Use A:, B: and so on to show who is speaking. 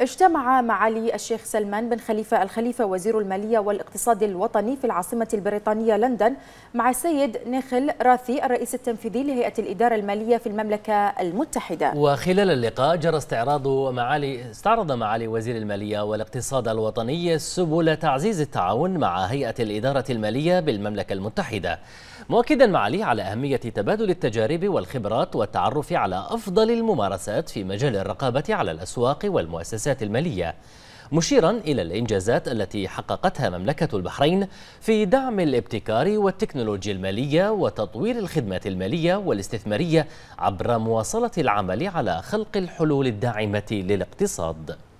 A: اجتمع معالي
B: الشيخ سلمان بن خليفة الخليفة وزير المالية والاقتصاد الوطني في العاصمة البريطانية لندن مع السيد نيخل راثي الرئيس التنفيذي لهيئة الإدارة المالية في المملكة المتحدة
C: وخلال اللقاء جرى استعراض معالي استعرض معالي وزير المالية والاقتصاد الوطني سبل تعزيز التعاون مع هيئة الإدارة المالية بالمملكة المتحدة مؤكدا معالي على أهمية تبادل التجارب والخبرات والتعرف على أفضل الممارسات في مجال الرقابة على الأسواق والمؤسسات المؤسسات المالية مشيرا إلى الإنجازات التي حققتها مملكة البحرين في دعم الابتكار والتكنولوجيا المالية وتطوير الخدمات المالية والاستثمارية عبر مواصلة العمل على خلق الحلول الداعمة للاقتصاد